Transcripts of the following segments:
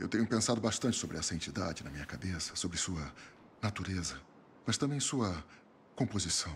Eu tenho pensado bastante sobre essa entidade na minha cabeça, sobre sua natureza, mas também sua composição.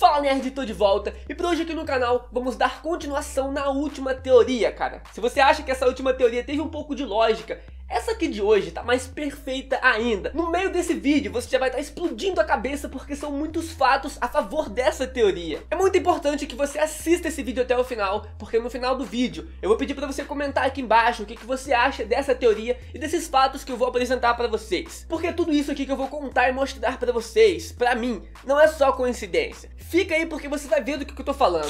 Fala nerd, tô de volta e por hoje aqui no canal vamos dar continuação na última teoria, cara. Se você acha que essa última teoria teve um pouco de lógica essa aqui de hoje tá mais perfeita ainda. No meio desse vídeo você já vai estar tá explodindo a cabeça porque são muitos fatos a favor dessa teoria. É muito importante que você assista esse vídeo até o final, porque no final do vídeo eu vou pedir para você comentar aqui embaixo o que, que você acha dessa teoria e desses fatos que eu vou apresentar para vocês. Porque é tudo isso aqui que eu vou contar e mostrar para vocês, para mim, não é só coincidência. Fica aí porque você vai ver do que, que eu tô falando.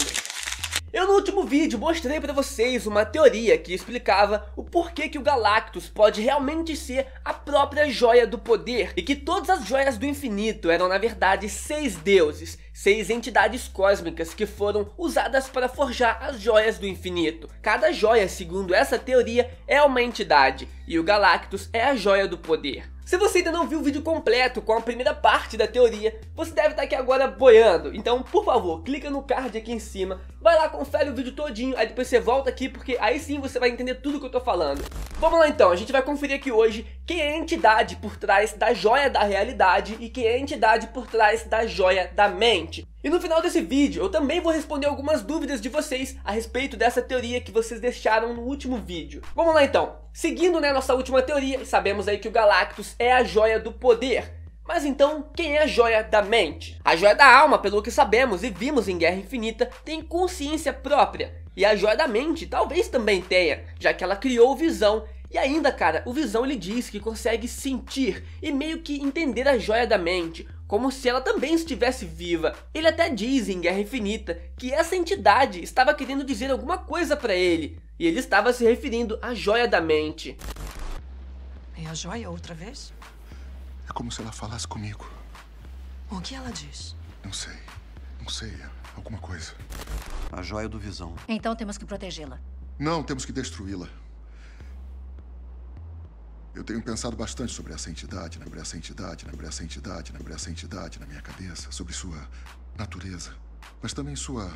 Eu no último vídeo mostrei para vocês uma teoria que explicava o porquê que o Galactus pode realmente ser a própria joia do poder e que todas as joias do infinito eram na verdade seis deuses, seis entidades cósmicas que foram usadas para forjar as joias do infinito. Cada joia, segundo essa teoria, é uma entidade e o Galactus é a joia do poder. Se você ainda não viu o vídeo completo com a primeira parte da teoria, você deve estar tá aqui agora boiando. Então, por favor, clica no card aqui em cima, vai lá, confere o vídeo todinho, aí depois você volta aqui, porque aí sim você vai entender tudo que eu tô falando. Vamos lá então, a gente vai conferir aqui hoje quem é a entidade por trás da joia da realidade e quem é a entidade por trás da joia da mente. E no final desse vídeo eu também vou responder algumas dúvidas de vocês a respeito dessa teoria que vocês deixaram no último vídeo. Vamos lá então. Seguindo né, nossa última teoria, sabemos aí que o Galactus é a joia do poder. Mas então, quem é a joia da mente? A joia da alma, pelo que sabemos e vimos em Guerra Infinita, tem consciência própria. E a joia da mente talvez também tenha, já que ela criou visão e ainda, cara, o Visão ele diz que consegue sentir e meio que entender a joia da mente, como se ela também estivesse viva. Ele até diz em Guerra Infinita que essa entidade estava querendo dizer alguma coisa para ele, e ele estava se referindo à joia da mente. É a joia outra vez? É como se ela falasse comigo. O que ela diz? Não sei. Não sei. É alguma coisa. A joia do Visão. Então temos que protegê-la. Não, temos que destruí-la. Eu tenho pensado bastante sobre essa entidade, sobre essa entidade, sobre essa entidade, sobre essa entidade na minha cabeça, sobre sua natureza, mas também sua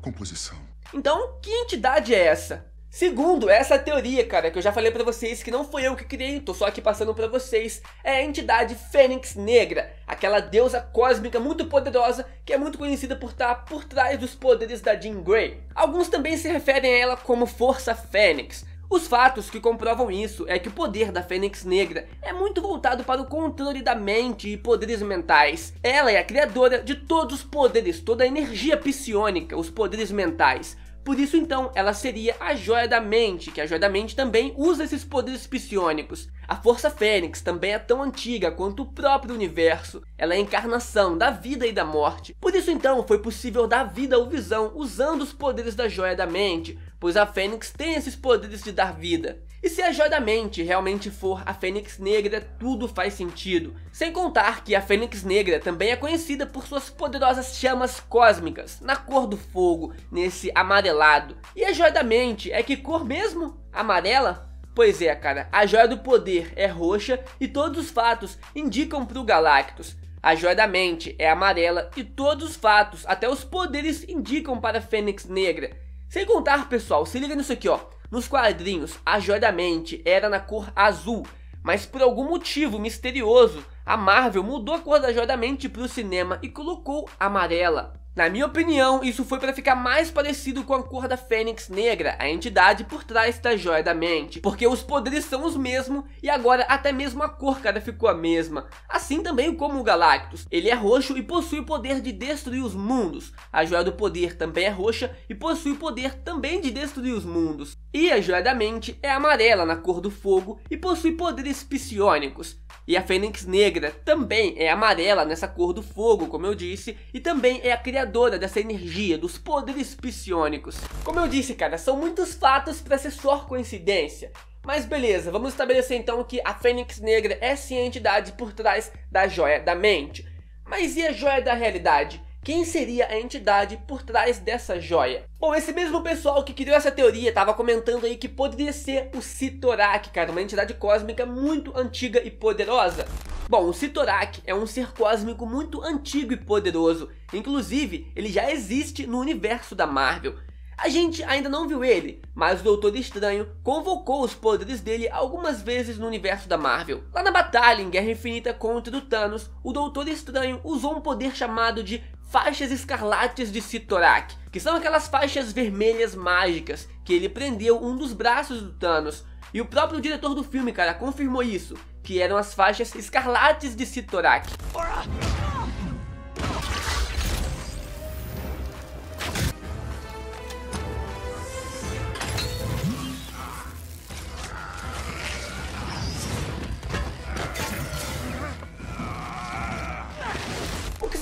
composição. Então, que entidade é essa? Segundo essa teoria, cara, que eu já falei para vocês que não foi eu que criei, tô só aqui passando para vocês, é a entidade Fênix Negra, aquela deusa cósmica muito poderosa que é muito conhecida por estar tá por trás dos poderes da Jean Grey. Alguns também se referem a ela como Força Fênix, os fatos que comprovam isso é que o poder da Fênix Negra é muito voltado para o controle da mente e poderes mentais. Ela é a criadora de todos os poderes, toda a energia psiônica, os poderes mentais. Por isso, então, ela seria a joia da mente, que a joia da mente também usa esses poderes psiônicos. A Força Fênix também é tão antiga quanto o próprio universo. Ela é a encarnação da vida e da morte. Por isso, então, foi possível dar vida ao Visão usando os poderes da joia da mente, pois a fênix tem esses poderes de dar vida. E se a joia da mente realmente for a fênix negra, tudo faz sentido. Sem contar que a fênix negra também é conhecida por suas poderosas chamas cósmicas, na cor do fogo, nesse amarelado. E a joia da mente é que cor mesmo? Amarela? Pois é, cara, a joia do poder é roxa e todos os fatos indicam para o Galactus. A joia da mente é amarela e todos os fatos, até os poderes, indicam para a Fênix Negra. Sem contar, pessoal, se liga nisso aqui, ó. Nos quadrinhos, a joia da mente era na cor azul, mas por algum motivo misterioso, a Marvel mudou a cor da joia da mente para o cinema e colocou amarela. Na minha opinião, isso foi para ficar mais parecido com a cor da Fênix Negra, a entidade por trás da Joia da Mente, porque os poderes são os mesmos e agora até mesmo a cor cara ficou a mesma. Assim também como o Galactus, ele é roxo e possui o poder de destruir os mundos. A Joia do Poder também é roxa e possui o poder também de destruir os mundos. E a Joia da Mente é amarela na cor do fogo e possui poderes psionicos. E a Fênix Negra também é amarela nessa cor do fogo, como eu disse, e também é a criatura trabalhadora dessa energia, dos poderes psionicos. Como eu disse, cara, são muitos fatos para ser só coincidência. Mas beleza, vamos estabelecer então que a Fênix Negra é sim a entidade por trás da joia da mente. Mas e a joia da realidade? Quem seria a entidade por trás dessa joia? Bom, esse mesmo pessoal que criou essa teoria estava comentando aí que poderia ser o Sitorak, cara, uma entidade cósmica muito antiga e poderosa. Bom, o Sitorak é um ser cósmico muito antigo e poderoso. Inclusive, ele já existe no universo da Marvel. A gente ainda não viu ele, mas o Doutor Estranho convocou os poderes dele algumas vezes no universo da Marvel. Lá na batalha em Guerra Infinita contra o Thanos, o Doutor Estranho usou um poder chamado de faixas escarlates de Sitorak, que são aquelas faixas vermelhas mágicas que ele prendeu um dos braços do Thanos. E o próprio diretor do filme, cara, confirmou isso, que eram as faixas escarlates de Sitorak.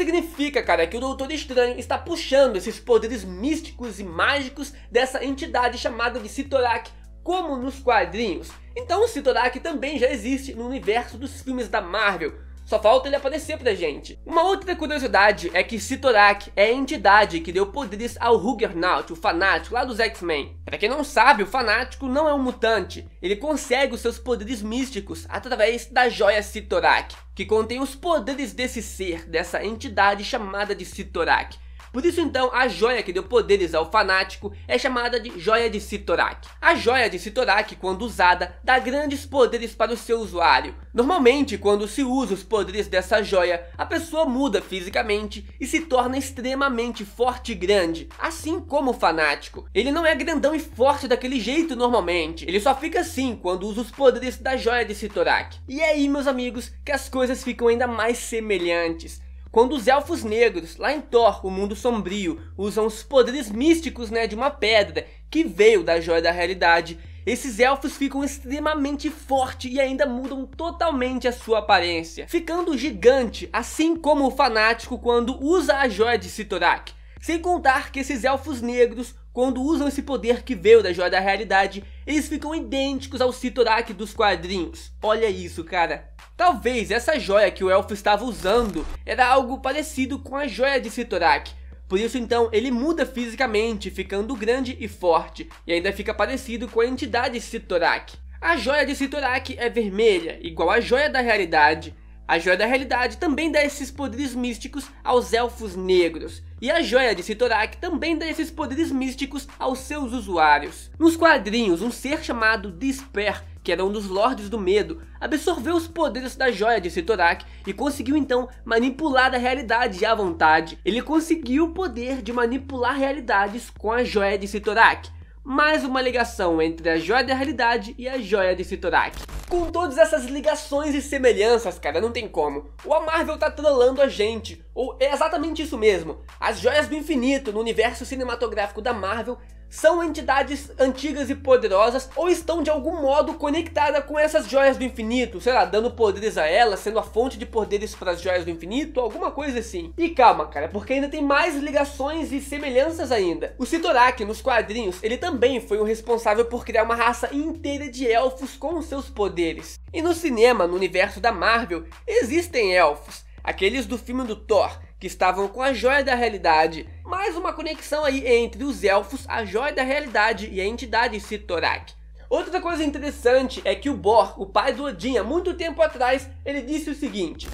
significa, cara, é que o Doutor Estranho está puxando esses poderes místicos e mágicos dessa entidade chamada de Sitorak, como nos quadrinhos. Então o Sitorak também já existe no universo dos filmes da Marvel, só falta ele aparecer pra gente. Uma outra curiosidade é que Sitorak é a entidade que deu poderes ao Juggernaut, o fanático lá dos X-Men. Pra quem não sabe, o fanático não é um mutante. Ele consegue os seus poderes místicos através da joia Sitorak, que contém os poderes desse ser, dessa entidade chamada de Sitorak. Por isso então, a joia que deu poderes ao fanático é chamada de joia de Sitorak. A joia de Sitorak, quando usada, dá grandes poderes para o seu usuário. Normalmente, quando se usa os poderes dessa joia, a pessoa muda fisicamente e se torna extremamente forte e grande, assim como o fanático. Ele não é grandão e forte daquele jeito normalmente, ele só fica assim quando usa os poderes da joia de Sitorak. E é aí, meus amigos, que as coisas ficam ainda mais semelhantes. Quando os elfos negros, lá em Thor, o mundo sombrio, usam os poderes místicos né, de uma pedra que veio da joia da realidade, esses elfos ficam extremamente fortes e ainda mudam totalmente a sua aparência, ficando gigante, assim como o fanático quando usa a joia de Sitorak. Sem contar que esses elfos negros, quando usam esse poder que veio da Joia da Realidade, eles ficam idênticos ao Sitorak dos quadrinhos. Olha isso, cara. Talvez essa joia que o elfo estava usando era algo parecido com a joia de Sitorak, por isso, então, ele muda fisicamente, ficando grande e forte, e ainda fica parecido com a entidade Sitorak. A joia de Sitorak é vermelha, igual a joia da realidade, a joia da realidade também dá esses poderes místicos aos elfos negros. E a joia de Sitorak também dá esses poderes místicos aos seus usuários. Nos quadrinhos, um ser chamado Despair, que era um dos Lordes do Medo, absorveu os poderes da joia de Sitorak e conseguiu então manipular a realidade à vontade. Ele conseguiu o poder de manipular realidades com a joia de Sitorak mais uma ligação entre a joia da realidade e a joia de Sitorak. Com todas essas ligações e semelhanças, cara, não tem como. Ou a Marvel tá trolando a gente, ou é exatamente isso mesmo. As joias do infinito no universo cinematográfico da Marvel são entidades antigas e poderosas ou estão de algum modo conectadas com essas joias do infinito, sei lá, dando poderes a elas, sendo a fonte de poderes para as joias do infinito, alguma coisa assim. E calma, cara, porque ainda tem mais ligações e semelhanças ainda. O Sitorak nos quadrinhos, ele também foi o responsável por criar uma raça inteira de elfos com seus poderes. E no cinema, no universo da Marvel, existem elfos, aqueles do filme do Thor, que estavam com a joia da realidade. Mais uma conexão aí entre os elfos, a joia da realidade e a entidade Sitorak. Outra coisa interessante é que o Bor, o pai do Odin, há muito tempo atrás, ele disse o seguinte: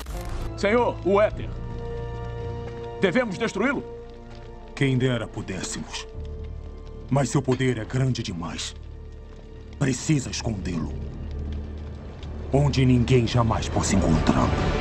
Senhor, o Éter, devemos destruí-lo? Quem dera pudéssemos. Mas seu poder é grande demais. Precisa escondê-lo. Onde ninguém jamais possa encontrá-lo.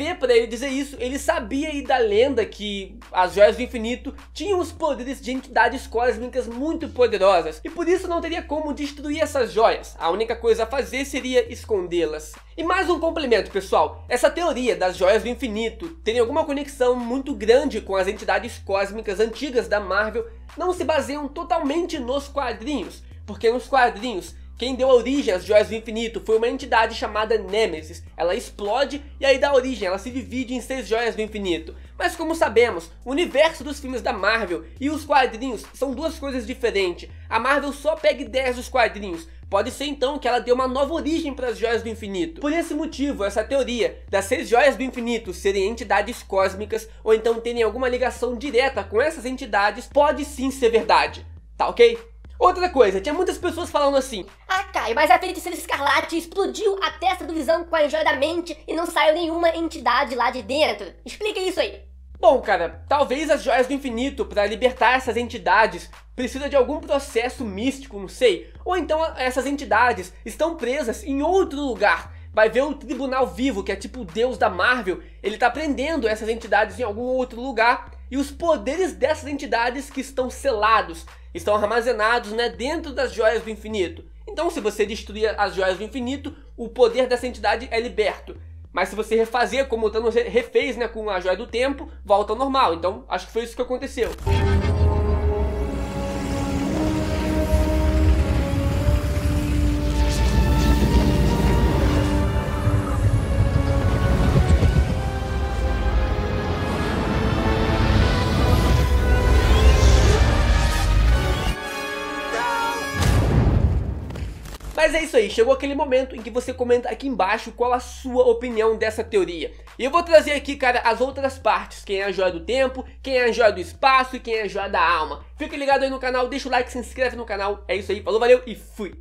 escrever para ele dizer isso, ele sabia da lenda que as joias do infinito tinham os poderes de entidades cósmicas muito poderosas, e por isso não teria como destruir essas joias. A única coisa a fazer seria escondê-las. E mais um complemento, pessoal. Essa teoria das joias do infinito tem alguma conexão muito grande com as entidades cósmicas antigas da Marvel, não se baseiam totalmente nos quadrinhos, porque nos quadrinhos quem deu origem às Joias do Infinito foi uma entidade chamada Nemesis. Ela explode e aí dá origem, ela se divide em seis Joias do Infinito. Mas como sabemos, o universo dos filmes da Marvel e os quadrinhos são duas coisas diferentes. A Marvel só pega ideias dos quadrinhos, Pode ser então que ela deu uma nova origem para as joias do infinito. Por esse motivo, essa teoria das seis joias do infinito serem entidades cósmicas ou então terem alguma ligação direta com essas entidades pode sim ser verdade. Tá ok? Outra coisa, tinha muitas pessoas falando assim. Ah, Kai, mas a feiticeira escarlate explodiu a testa do Visão com a joia da mente e não saiu nenhuma entidade lá de dentro. Explica isso aí. Bom, cara, talvez as joias do infinito, para libertar essas entidades, precisa de algum processo místico, não sei. Ou então essas entidades estão presas em outro lugar. Vai ver o Tribunal Vivo, que é tipo o deus da Marvel, ele tá prendendo essas entidades em algum outro lugar. E os poderes dessas entidades que estão selados estão armazenados né, dentro das joias do infinito. Então, se você destruir as joias do infinito, o poder dessa entidade é liberto. Mas se você refazer, como o Thanos refez né, com a joia do tempo, volta ao normal. Então, acho que foi isso que aconteceu. Mas é isso aí, chegou aquele momento em que você comenta aqui embaixo qual a sua opinião dessa teoria. E eu vou trazer aqui, cara, as outras partes, quem é a joia do tempo, quem é a joia do espaço e quem é a joia da alma. Fique ligado aí no canal, deixa o like, se inscreve no canal, é isso aí, falou, valeu e fui!